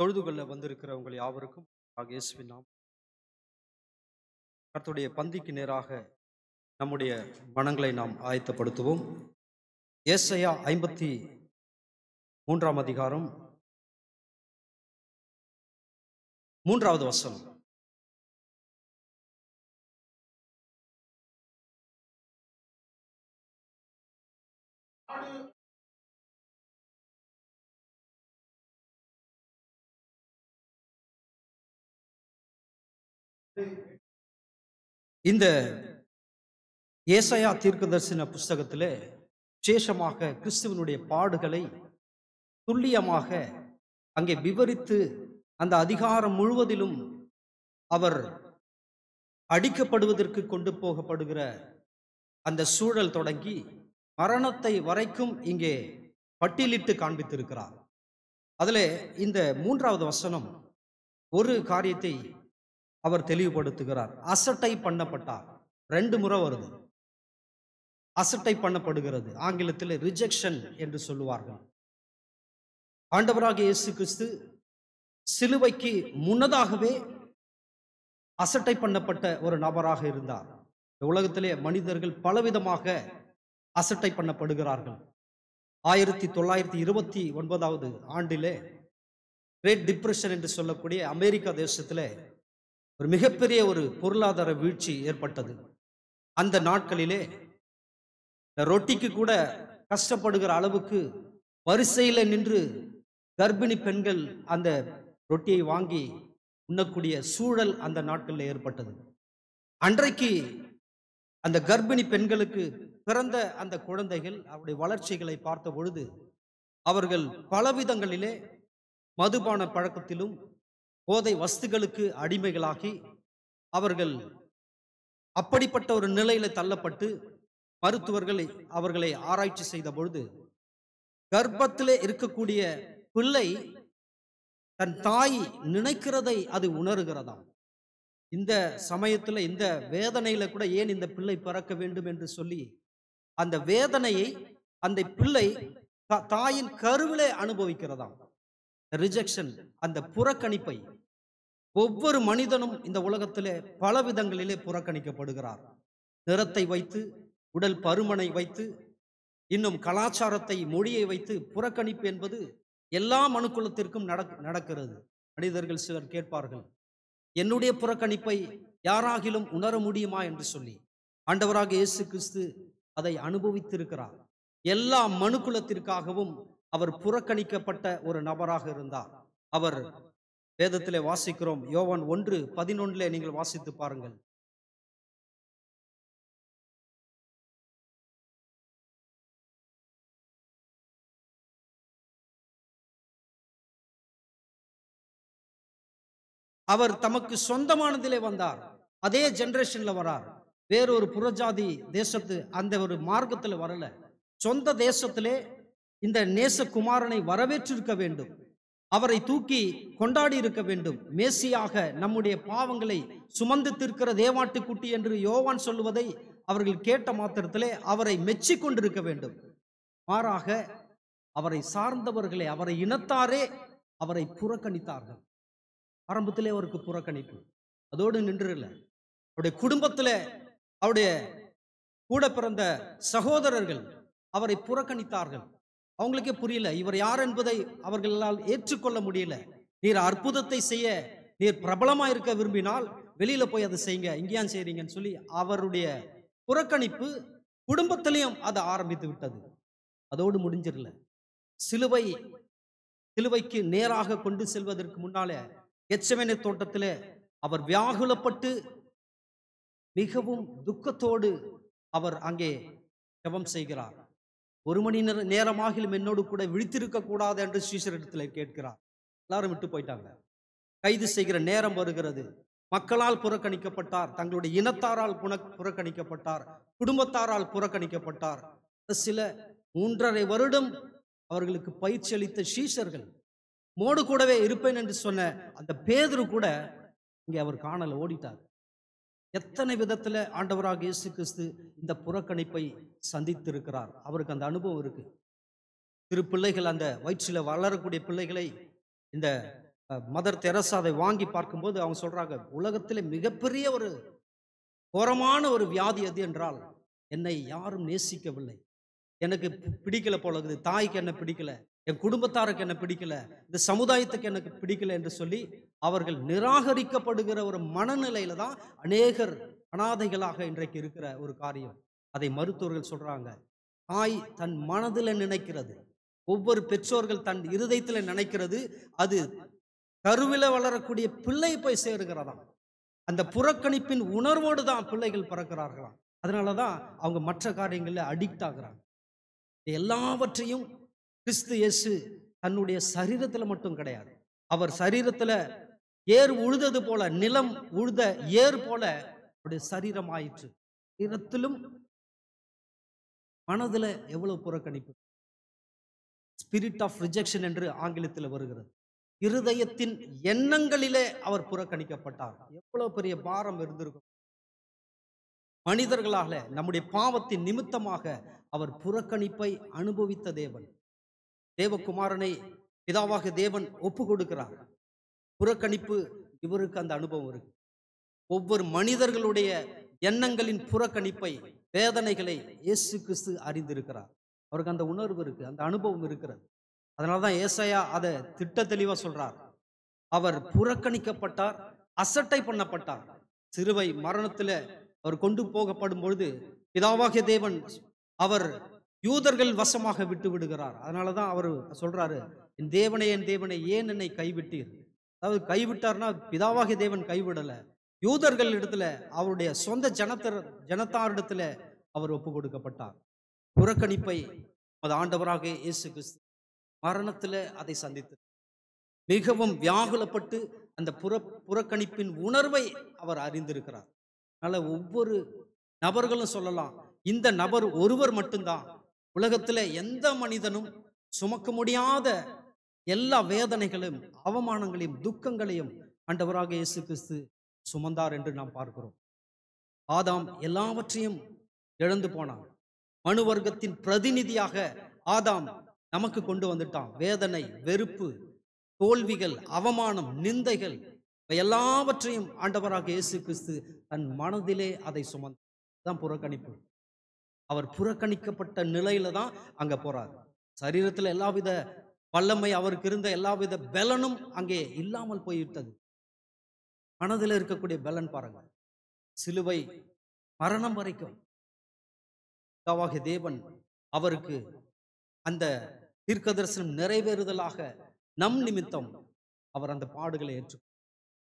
தொழுது கொள்ள வந்திருக்கிற உங்கள் யாவருக்கும் இயேசுவின் நாம் கர்த்துடைய பந்திக்கு நேராக நம்முடைய மனங்களை நாம் ஆயத்தப்படுத்துவோம் ஏசையா ஐம்பத்தி மூன்றாம் அதிகாரம் மூன்றாவது வசனம் இந்த ஏசையா தீர்க்கதரிசன புஸ்தகத்திலே விசேஷமாக கிறிஸ்துவனுடைய பாடுகளை துல்லியமாக அங்கே விவரித்து அந்த அதிகாரம் முழுவதிலும் அவர் அடிக்கப்படுவதற்கு கொண்டு போகப்படுகிற அந்த சூழல் தொடங்கி மரணத்தை வரைக்கும் இங்கே பட்டியலிட்டு காண்பித்திருக்கிறார் அதில் இந்த மூன்றாவது வசனம் ஒரு காரியத்தை அவர் தெளிவுபடுத்துகிறார் அசட்டை பண்ணப்பட்டார் ரெண்டு முறை வருது அசட்டை பண்ணப்படுகிறது ஆங்கிலத்தில் ரிஜெக்ஷன் என்று சொல்லுவார்கள் ஆண்டவராக இயேசு கிறிஸ்து சிலுவைக்கு முன்னதாகவே அசட்டை பண்ணப்பட்ட ஒரு நபராக இருந்தார் இந்த உலகத்திலே மனிதர்கள் பலவிதமாக அசட்டை பண்ணப்படுகிறார்கள் ஆயிரத்தி தொள்ளாயிரத்தி இருபத்தி ஒன்பதாவது ஆண்டிலே கிரேட் டிப்ரெஷன் என்று சொல்லக்கூடிய அமெரிக்கா தேசத்திலே ஒரு மிகப்பெரிய ஒரு பொருளாதார வீழ்ச்சி ஏற்பட்டது அந்த நாட்களிலே ரொட்டிக்கு கூட கஷ்டப்படுகிற அளவுக்கு வரிசையில் நின்று கர்ப்பிணி பெண்கள் அந்த ரொட்டியை வாங்கி உண்ணக்கூடிய சூழல் அந்த நாட்களில் ஏற்பட்டது அன்றைக்கு அந்த கர்ப்பிணி பெண்களுக்கு பிறந்த அந்த குழந்தைகள் அவருடைய வளர்ச்சிகளை பார்த்த பொழுது அவர்கள் பலவிதங்களிலே மதுபான பழக்கத்திலும் போதை வஸ்துகளுக்கு அடிமைகளாகி அவர்கள் அப்படிப்பட்ட ஒரு நிலையில தள்ளப்பட்டு மருத்துவர்களை அவர்களை ஆராய்ச்சி செய்த பொழுது கர்ப்பத்திலே இருக்கக்கூடிய பிள்ளை தன் தாய் நினைக்கிறதை அது உணர்கிறதாம் இந்த சமயத்தில் இந்த வேதனையில கூட ஏன் இந்த பிள்ளை பிறக்க வேண்டும் என்று சொல்லி அந்த வேதனையை அந்த பிள்ளை தாயின் கருவிலே அனுபவிக்கிறதாம் ரிஜெக்ஷன் அந்த புறக்கணிப்பை ஒவ்வொரு மனிதனும் இந்த உலகத்திலே பல விதங்களிலே புறக்கணிக்கப்படுகிறார் நிறத்தை வைத்து உடல் பருமனை வைத்து இன்னும் கலாச்சாரத்தை மொழியை வைத்து புறக்கணிப்பு என்பது எல்லா மனுக்குலத்திற்கும் நடக்கிறது மனிதர்கள் சிலர் கேட்பார்கள் என்னுடைய புறக்கணிப்பை யாராகிலும் உணர முடியுமா என்று சொல்லி ஆண்டவராக இயேசு கிறிஸ்து அதை அனுபவித்திருக்கிறார் எல்லா மனுக்குலத்திற்காகவும் அவர் புறக்கணிக்கப்பட்ட ஒரு நபராக இருந்தார் அவர் வேதத்திலே வாசிக்கிறோம் யோவான் ஒன்று பதினொன்றிலே நீங்கள் வாசித்து பாருங்கள் அவர் தமக்கு சொந்தமானதிலே வந்தார் அதே ஜென்ரேஷன்ல வரார் வேறொரு புறஜாதி தேசத்து அந்த ஒரு மார்க்கத்தில் வரல சொந்த தேசத்திலே இந்த நேசகுமாரனை வரவேற்றிருக்க வேண்டும் அவரை தூக்கி கொண்டாடி இருக்க வேண்டும் மேசியாக நம்முடைய பாவங்களை சுமந்து திருக்கிற தேவாட்டுக்குட்டி என்று யோவான் சொல்லுவதை அவர்கள் கேட்ட மாத்திரத்திலே அவரை மெச்சி கொண்டிருக்க வேண்டும் மாறாக அவரை சார்ந்தவர்களே அவரை இனத்தாரே அவரை புறக்கணித்தார்கள் ஆரம்பத்திலே அவருக்கு புறக்கணிப்பு அதோடு நின்றுல அவருடைய குடும்பத்தில் அவருடைய கூட பிறந்த சகோதரர்கள் அவரை புறக்கணித்தார்கள் அவங்களுக்கே புரியல இவர் யார் என்பதை அவர்களால் ஏற்றுக்கொள்ள முடியல நீர் அற்புதத்தை செய்ய நீர் பிரபலமாக இருக்க விரும்பினால் வெளியில் போய் அதை செய்யுங்க இங்கேயான் செய்கிறீங்கன்னு சொல்லி அவருடைய புறக்கணிப்பு குடும்பத்திலையும் அதை ஆரம்பித்து விட்டது அதோடு முடிஞ்சிடல சிலுவை சிலுவைக்கு நேராக கொண்டு செல்வதற்கு முன்னாலே எச்சமேனை தோட்டத்தில் அவர் வியாகுலப்பட்டு மிகவும் துக்கத்தோடு அவர் அங்கே ஜபம் செய்கிறார் ஒரு மணி நேர நேரமாகிலும் என்னோடு கூட விழித்திருக்க கூடாது என்று ஸ்ரீசரிடத்தில் கேட்கிறார் எல்லாரும் விட்டு போயிட்டாங்க கைது செய்கிற நேரம் வருகிறது மக்களால் புறக்கணிக்கப்பட்டார் தங்களுடைய இனத்தாரால் புறக்கணிக்கப்பட்டார் குடும்பத்தாரால் புறக்கணிக்கப்பட்டார் சில மூன்றரை வருடம் அவர்களுக்கு பயிற்சி அளித்த சீஷர்கள் மோடு கூடவே இருப்பேன் என்று சொன்ன அந்த பேதரு கூட இங்கே அவர் காணல ஓடிட்டார் எத்தனை விதத்தில் ஆண்டவராக இயேசு கிறிஸ்து இந்த புறக்கணிப்பை சந்தித்திருக்கிறார் அவருக்கு அந்த அனுபவம் இருக்குது திரு பிள்ளைகள் அந்த வயிற்றில் வளரக்கூடிய பிள்ளைகளை இந்த மதர் தெரசா அதை வாங்கி பார்க்கும்போது அவங்க சொல்கிறாங்க உலகத்தில் மிகப்பெரிய ஒரு கோரமான ஒரு வியாதி அது என்றால் என்னை யாரும் நேசிக்கவில்லை எனக்கு பிடிக்கல போல இருக்குது தாய்க்கு என்ன பிடிக்கல என் குடும்பத்தாருக்கு என்ன பிடிக்கல இந்த சமுதாயத்துக்கு எனக்கு பிடிக்கல என்று சொல்லி அவர்கள் நிராகரிக்கப்படுகிற ஒரு மனநிலையில தான் அநேகர் அனாதைகளாக இன்றைக்கு இருக்கிற ஒரு காரியம் அதை மருத்துவர்கள் சொல்றாங்க தாய் தன் மனதில் நினைக்கிறது ஒவ்வொரு பெற்றோர்கள் தன் இருதயத்தில் நினைக்கிறது அது கருவில வளரக்கூடிய பிள்ளை போய் சேருகிறதாம் அந்த புறக்கணிப்பின் உணர்வோடு தான் பிள்ளைகள் பிறக்கிறார்களாம் அதனாலதான் அவங்க மற்ற காரியங்களில் அடிக்ட் ஆகுறாங்க எல்லாவற்றையும் கிறிஸ்து இயேசு தன்னுடைய சரீரத்தில் மட்டும் கிடையாது அவர் சரீரத்தில் ஏர் உழுதது போல நிலம் உழுத ஏர் போல அவருடைய சரீரம் ஆயிற்று சரீரத்திலும் மனதில் எவ்வளவு புறக்கணிப்பு ஸ்பிரிட் ஆஃப் ரிஜெக்ஷன் என்று ஆங்கிலத்தில் வருகிறது இருதயத்தின் எண்ணங்களிலே அவர் புறக்கணிக்கப்பட்டார் எவ்வளவு பெரிய பாரம் இருந்திருக்கும் மனிதர்களாக நம்முடைய பாவத்தின் நிமித்தமாக அவர் புறக்கணிப்பை அனுபவித்த தேவன் தேவகுமாரனை பிதாவாக தேவன் ஒப்பு கொடுக்கிறார் புறக்கணிப்பு இவருக்கு அந்த அனுபவம் இருக்கு ஒவ்வொரு மனிதர்களுடைய எண்ணங்களின் புறக்கணிப்பை வேதனைகளை இயேசு கிறிஸ்து அறிந்திருக்கிறார் அவருக்கு அந்த உணர்வு இருக்கு அந்த அனுபவம் இருக்கிறது அதனால தான் ஏசையா அதை திட்ட தெளிவாக சொல்றார் அவர் புறக்கணிக்கப்பட்டார் அசட்டை பண்ணப்பட்டார் சிறுவை மரணத்தில் அவர் கொண்டு போகப்படும் பொழுது பிதாவாகிய தேவன் அவர் யூதர்கள் வசமாக விட்டு விடுகிறார் அதனால தான் அவர் சொல்றாரு என் தேவனே என் தேவனை ஏன் என்னை கைவிட்டீர் அதாவது கைவிட்டார்னா பிதாவாகி தேவன் கைவிடலை யூதர்கள் இடத்துல அவருடைய சொந்த ஜனத்தர் ஜனத்தாரிடத்துல அவர் ஒப்பு கொடுக்கப்பட்டார் புறக்கணிப்பை அது ஆண்டவராக இயேசு கிறிஸ்து மரணத்தில் அதை சந்தித்து மிகவும் வியாகுலப்பட்டு அந்த புற புறக்கணிப்பின் உணர்வை அவர் அறிந்திருக்கிறார் அதனால் ஒவ்வொரு நபர்களும் சொல்லலாம் இந்த நபர் ஒருவர் மட்டும்தான் உலகத்தில் எந்த மனிதனும் சுமக்க முடியாத எல்லா வேதனைகளையும் அவமானங்களையும் துக்கங்களையும் ஆண்டவராக இயேசு கிறிஸ்து சுமந்தார் என்று நாம் பார்க்கிறோம் ஆதாம் எல்லாவற்றையும் இழந்து போனான் மனு வர்க்கத்தின் பிரதிநிதியாக ஆதாம் நமக்கு கொண்டு வந்துட்டான் வேதனை வெறுப்பு தோல்விகள் அவமானம் நிந்தைகள் எல்லாவற்றையும் ஆண்டவராக இயேசு கிறிஸ்து தன் மனதிலே அதை சுமந்தான் புறக்கணிப்பு அவர் புறக்கணிக்கப்பட்ட நிலையில தான் அங்கே போகிறார் சரீரத்தில் எல்லாவித வல்லமை அவருக்கு இருந்த எல்லாவித பலனும் அங்கே இல்லாமல் போய்விட்டது மனதில் இருக்கக்கூடிய பலன் பாருங்க சிலுவை மரணம் வரைக்கும் தவாகி தேவன் அவருக்கு அந்த தீர்க்க தரிசனம் நிறைவேறுதலாக நம் நிமித்தம் அவர் அந்த பாடுகளை ஏற்றுக்கொண்டார்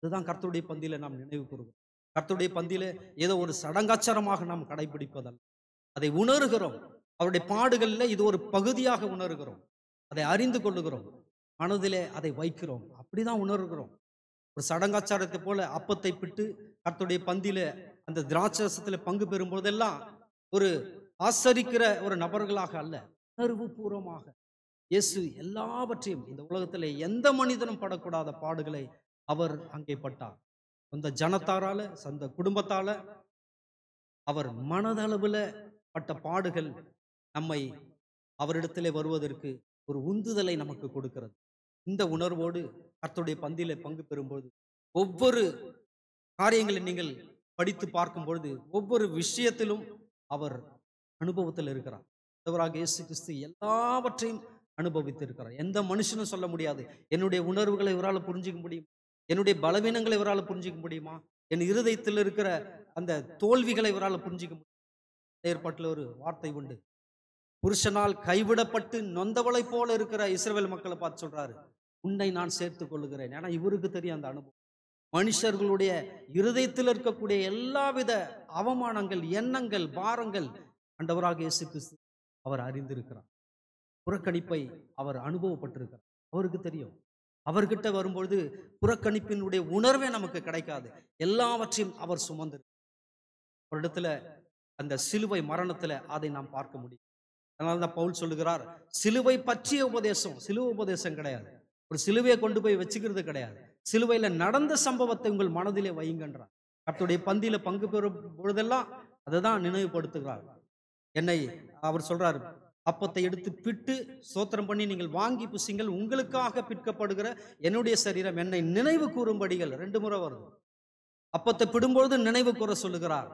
இதுதான் கர்த்தருடைய பந்தியில நாம் நினைவு கூறுவோம் கர்த்தருடைய பந்தியில ஏதோ ஒரு சடங்காச்சாரமாக நாம் கடைபிடிப்பதல்ல அதை உணர்கிறோம் அவருடைய பாடுகளில் இது ஒரு பகுதியாக உணர்கிறோம் அதை அறிந்து கொள்ளுகிறோம் மனதிலே அதை வைக்கிறோம் அப்படிதான் உணர்கிறோம் ஒரு சடங்காச்சாரத்தை போல அப்பத்தை பிட்டு கர்த்தருடைய பந்தியில அந்த திராட்சரசத்தில் பங்கு பெறும் போதெல்லாம் ஒரு ஆசரிக்கிற ஒரு நபர்களாக அல்ல உணர்வு பூர்வமாக இயேசு எல்லாவற்றையும் இந்த உலகத்தில் எந்த மனிதனும் படக்கூடாத பாடுகளை அவர் அங்கே பட்டார் சொந்த ஜனத்தாரால சொந்த குடும்பத்தால அவர் மனதளவுல பட்ட பாடுகள் நம்மை அவரிடத்திலே வருவதற்கு ஒரு உந்துதலை நமக்கு கொடுக்கிறது இந்த உணர்வோடு கர்த்தருடைய பந்தியில பங்கு பெறும்போது ஒவ்வொரு காரியங்களை நீங்கள் படித்து பார்க்கும் பொழுது ஒவ்வொரு விஷயத்திலும் அவர் அனுபவத்தில் இருக்கிறார் தவறாக இயேசு கிறிஸ்து எல்லாவற்றையும் அனுபவித்திருக்கிறார் எந்த மனுஷனும் சொல்ல முடியாது என்னுடைய உணர்வுகளை இவரால் புரிஞ்சிக்க முடியும் என்னுடைய பலவீனங்களை இவரால் புரிஞ்சிக்க முடியுமா என் இருதயத்தில் இருக்கிற அந்த தோல்விகளை இவரால் புரிஞ்சிக்க முடியும் ஏற்பாட்டில் ஒரு வார்த்தை உண்டு புருஷனால் கைவிடப்பட்டு நொந்தவளை போல இருக்கிற இஸ்ரேல் மக்களை பார்த்து சொல்றாரு உன்னை நான் சேர்த்து கொள்ளுகிறேன் ஏன்னா இவருக்கு தெரியும் அந்த அனுபவம் மனுஷர்களுடைய இருதயத்தில் இருக்கக்கூடிய எல்லாவித அவமானங்கள் எண்ணங்கள் பாரங்கள் அண்டவராக இயேசு கிறிஸ்து அவர் அறிந்திருக்கிறார் புறக்கணிப்பை அவர் அனுபவப்பட்டிருக்கிறார் அவருக்கு தெரியும் அவர்கிட்ட வரும்பொழுது புறக்கணிப்பினுடைய உணர்வே நமக்கு கிடைக்காது எல்லாவற்றையும் அவர் சுமந்திருக்கிறார் ஒரு இடத்துல அந்த சிலுவை மரணத்துல அதை நாம் பார்க்க முடியும் அதனால தான் பவுல் சொல்லுகிறார் சிலுவை பற்றிய உபதேசம் சிலுவை உபதேசம் கிடையாது ஒரு சிலுவையை கொண்டு போய் வச்சுக்கிறது கிடையாது சிலுவையில நடந்த சம்பவத்தை உங்கள் மனதிலே வையுங்கன்றார் கர்த்தருடைய பந்தியில பங்கு பெறும் பொழுதெல்லாம் அதை தான் நினைவுபடுத்துகிறார் என்னை அவர் சொல்றாரு அப்பத்தை எடுத்து பிட்டு சோத்திரம் பண்ணி நீங்கள் வாங்கி புசிங்கள் உங்களுக்காக பிற்கப்படுகிற என்னுடைய சரீரம் என்னை நினைவு கூறும்படிகள் ரெண்டு முறை வரும் அப்பத்தை பிடும்பொழுது நினைவு கூற சொல்லுகிறார்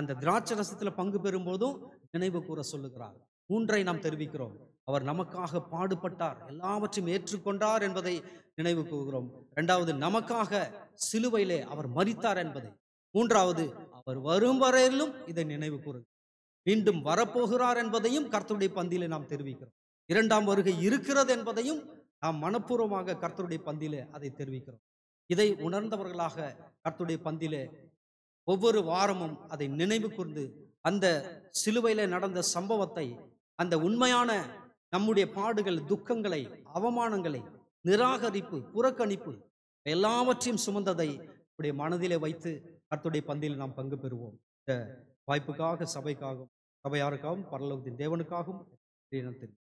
அந்த திராட்சை ரசத்தில் பங்கு பெறும் போதும் நினைவு கூற சொல்லுகிறார் மூன்றை நாம் தெரிவிக்கிறோம் அவர் நமக்காக பாடுபட்டார் எல்லாவற்றையும் ஏற்றுக்கொண்டார் என்பதை நினைவு கூறுகிறோம் இரண்டாவது நமக்காக சிலுவையிலே அவர் மறித்தார் என்பதை மூன்றாவது அவர் வரும் வரையிலும் இதை நினைவு கூறுகிறார் மீண்டும் வரப்போகிறார் என்பதையும் கர்த்தருடைய பந்தியிலே நாம் தெரிவிக்கிறோம் இரண்டாம் வருகை இருக்கிறது என்பதையும் நாம் மனப்பூர்வமாக கர்த்தருடைய பந்தியிலே அதை தெரிவிக்கிறோம் இதை உணர்ந்தவர்களாக கர்த்தருடைய பந்தியிலே ஒவ்வொரு வாரமும் அதை நினைவு கூர்ந்து அந்த சிலுவையில் நடந்த சம்பவத்தை அந்த உண்மையான நம்முடைய பாடுகள் துக்கங்களை அவமானங்களை நிராகரிப்பு புறக்கணிப்பு எல்லாவற்றையும் சுமந்ததை உடைய மனதிலே வைத்து அத்துடைய பந்தியில் நாம் பங்கு பெறுவோம் இந்த வாய்ப்புக்காக சபைக்காகவும் சபையாருக்காகவும் பரலோகத்தின் தேவனுக்காகவும்